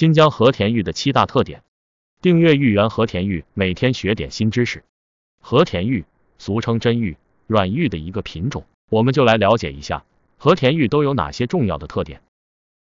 新疆和田玉的七大特点。订阅玉源和田玉，每天学点新知识。和田玉俗称真玉、软玉的一个品种，我们就来了解一下和田玉都有哪些重要的特点。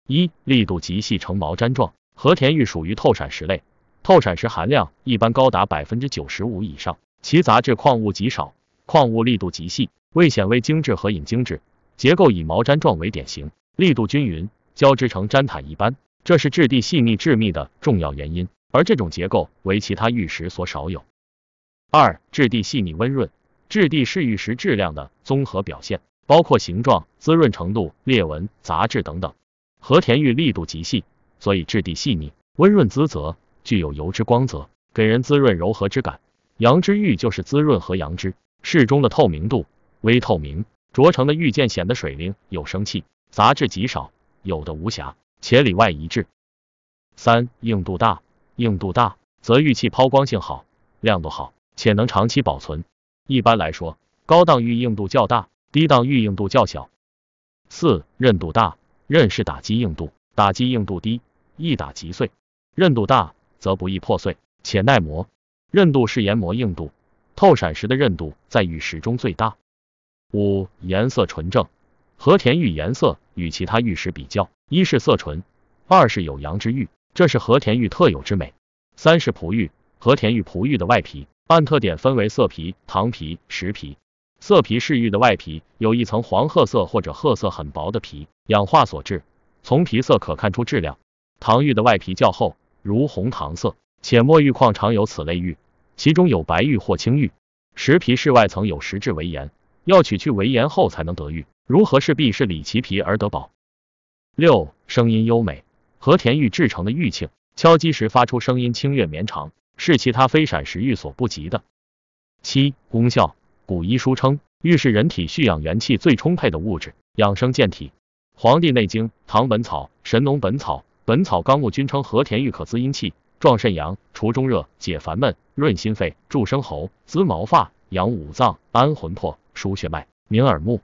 一、粒度极细，呈毛毡状。和田玉属于透闪石类，透闪石含量一般高达百分之九十五以上，其杂质矿物极少，矿物粒度极细，为显微精致和隐精致，结构以毛毡状为典型，粒度均匀，交织成毡毯一般。这是质地细腻致密的重要原因，而这种结构为其他玉石所少有。二、质地细腻温润，质地是玉石质量的综合表现，包括形状、滋润程度、裂纹、杂质等等。和田玉粒度极细，所以质地细腻温润滋泽，具有油脂光泽，给人滋润柔和之感。羊脂玉就是滋润和羊脂，适中的透明度，微透明，琢成的玉件显得水灵有生气，杂质极少，有的无瑕。且里外一致。三、硬度大，硬度大则玉器抛光性好，亮度好，且能长期保存。一般来说，高档玉硬度较大，低档玉硬度较小。四、韧度大，韧是打击硬度，打击硬度低，易打即碎，韧度大则不易破碎，且耐磨。韧度是研磨硬度，透闪石的韧度在玉石中最大。五、颜色纯正，和田玉颜色。与其他玉石比较，一是色纯，二是有阳之玉，这是和田玉特有之美；三是璞玉，和田玉璞玉的外皮按特点分为色皮、糖皮、石皮。色皮是玉的外皮，有一层黄褐色或者褐色很薄的皮，氧化所致，从皮色可看出质量。糖玉的外皮较厚，如红糖色，且墨玉矿常有此类玉，其中有白玉或青玉。石皮是外层有石质围岩，要取去围岩后才能得玉。如何是必是理其皮而得宝。六，声音优美，和田玉制成的玉磬，敲击时发出声音清越绵长，是其他非闪石玉所不及的。七，功效，古医书称玉是人体蓄养元气最充沛的物质，养生健体。《黄帝内经》、《唐本草》、《神农本草》、《本草纲目》均称和田玉可滋阴气，壮肾阳，除中热，解烦闷，润心肺，助生喉，滋毛发，养五脏，安魂魄，舒血脉，明耳目。